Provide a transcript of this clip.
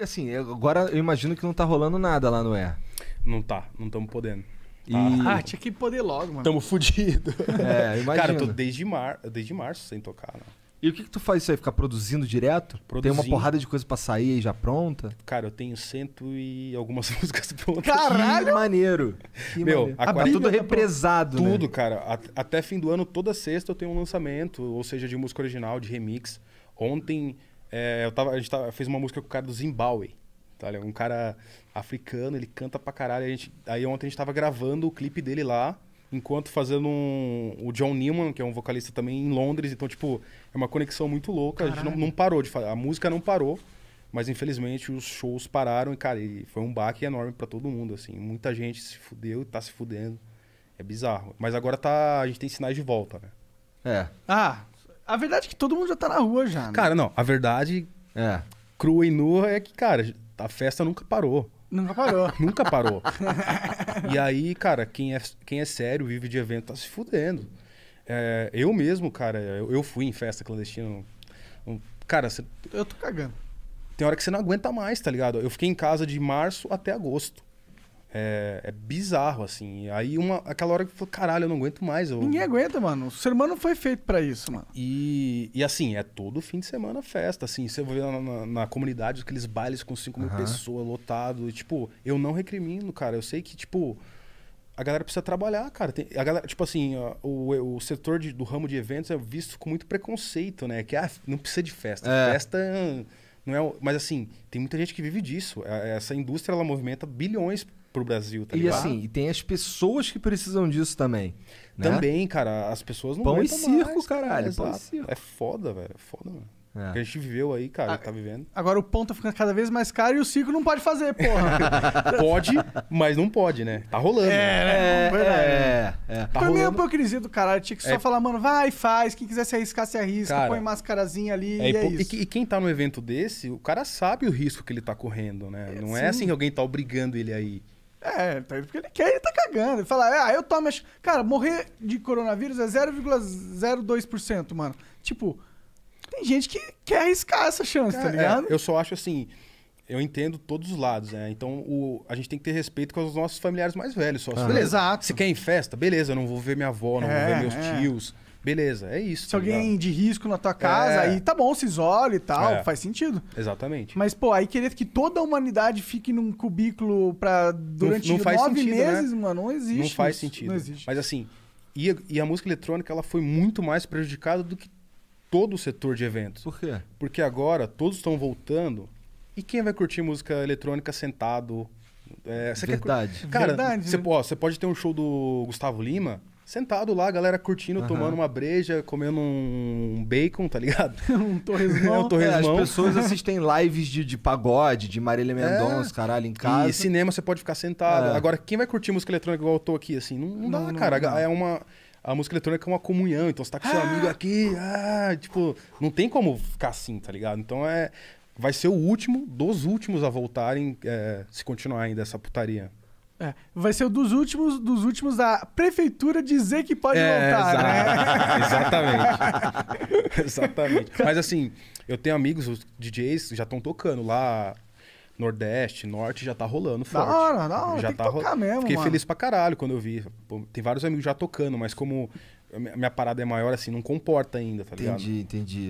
assim, agora eu imagino que não tá rolando nada lá no E. Não tá, não estamos podendo. E... Tá. Ah, tinha que poder logo, mano. Tamo fudido. É, imagina. Cara, eu tô desde, mar... desde março sem tocar, né? E o que, que tu faz isso aí? Ficar produzindo direto? Produzindo. Tem uma porrada de coisa pra sair aí já pronta? Cara, eu tenho cento e algumas músicas prontas. Caralho! Que maneiro! Que Meu, maneiro. tá tudo represado, tá... né? Tudo, cara. até fim do ano, toda sexta eu tenho um lançamento, ou seja, de música original, de remix. Ontem é, eu tava, a gente tava, fez uma música com o cara do Zimbabwe. Tá, um cara africano, ele canta pra caralho. A gente, aí ontem a gente tava gravando o clipe dele lá, enquanto fazendo um, o John Newman, que é um vocalista também em Londres. Então, tipo, é uma conexão muito louca. Caralho. A gente não, não parou de fazer. A música não parou, mas infelizmente os shows pararam e, cara, e foi um baque enorme para todo mundo, assim. Muita gente se fudeu e tá se fudendo. É bizarro. Mas agora tá, a gente tem sinais de volta, né? É. Ah, a verdade é que todo mundo já tá na rua já, né? Cara, não. A verdade é. crua e nua é que, cara, a festa nunca parou. Nunca parou. nunca parou. e aí, cara, quem é, quem é sério, vive de evento, tá se fudendo. É, eu mesmo, cara, eu, eu, fui em festa clandestina. Cara, cê... eu tô cagando. Tem hora que você não aguenta mais, tá ligado? Eu fiquei em casa de março até agosto. É, é, bizarro, assim. Aí uma, aquela hora que eu falei, caralho, eu não aguento mais. Eu... Ninguém aguenta, mano. O ser humano foi feito para isso, mano. E, e assim, é todo fim de semana festa, assim. Você vê na, na, na comunidade aqueles bailes com 5 mil uhum. pessoas, lotado. E, tipo, eu não recrimino, cara. Eu sei que, tipo, a galera precisa trabalhar, cara. Tem, a galera, tipo assim, o, o setor de, do ramo de eventos é visto com muito preconceito, né? Que ah, não precisa de festa. É. Festa. Não é, mas assim, tem muita gente que vive disso. É, essa indústria ela movimenta bilhões pro Brasil, tá ligado? E assim, e tem as pessoas que precisam disso também. Né? Também, cara, as pessoas não Pão e circo, mais, caralho. Pão e circo. É foda, velho. É foda, mano. É. Que a gente viveu aí, cara, ah, tá vivendo. Agora o pão tá ficando cada vez mais caro e o circo não pode fazer, porra. pode, mas não pode, né? Tá rolando. É, né? É, né? é, é. Tá hipocrisia é do caralho. Tinha que só é. falar, mano, vai, faz. Quem quiser se arriscar, se arrisca. Cara, põe mascarazinha ali é, e é e, isso. E, quem tá no evento desse, o cara sabe o risco que ele tá correndo, né? É, não é Sim. é assim que alguém tá obrigando ele aí. É, tá porque ele quer, ele tá cagando. Ele fala, é, ah, eu tomo. Cara, morrer de coronavírus é 0,02%, mano. Tipo, tem gente que quer arriscar essa chance, tá é, ligado? É, eu só acho assim. Eu entendo todos os lados, né? Então o, a gente tem que ter respeito com os nossos familiares mais velhos. Só. Ah, beleza. Né? Exato. Se quer em festa, beleza, eu não vou ver minha avó, não é, vou ver é, meus tios. Beleza, é isso. Se tá alguém ligado? de risco na tua casa, é. aí tá bom, se isola e tal, é. faz sentido. Exatamente. Mas, pô, aí querer que toda a humanidade fique num cubículo pra, durante não, não nove sentido, né? meses, né? mano, não existe. Não faz isso. sentido. Não existe. Mas assim, e a, e a música eletrônica ela foi muito mais prejudicada do que todo o setor de eventos. Por quê? Porque agora todos estão voltando. E quem vai curtir música eletrônica sentado? É, você Verdade. Quer... Cara, Verdade. Você, ó, né? você pode ter um show do Gustavo Lima sentado lá, a galera curtindo, uhum. tomando uma breja, comendo um bacon, tá ligado? um torresmão. é, um torresmão. É, as pessoas assistem lives de, de pagode, de Marília é. Mendonça, é. caralho, em casa. E cinema você pode ficar sentado. É. Agora, quem vai curtir música eletrônica igual eu tô aqui, assim? Não, não dá, cara. Não, é uma... A música eletrônica é uma comunhão, então você tá com ah. seu amigo aqui, ah, tipo, não tem como ficar assim, tá ligado? Então é. Vai ser o último dos últimos a voltarem, é, se continuar ainda essa putaria. É, vai ser dos últimos, dos últimos da prefeitura dizer que pode é, voltar, né? Exatamente. exatamente. Mas assim, eu tenho amigos, os DJs já estão tocando lá. Nordeste, Norte, já tá rolando forte. Não, não, não já tem tá que tocar mesmo, Fiquei mano. feliz pra caralho quando eu vi. Pô, tem vários amigos já tocando, mas como minha parada é maior, assim, não comporta ainda, tá entendi, ligado? Entendi, entendi.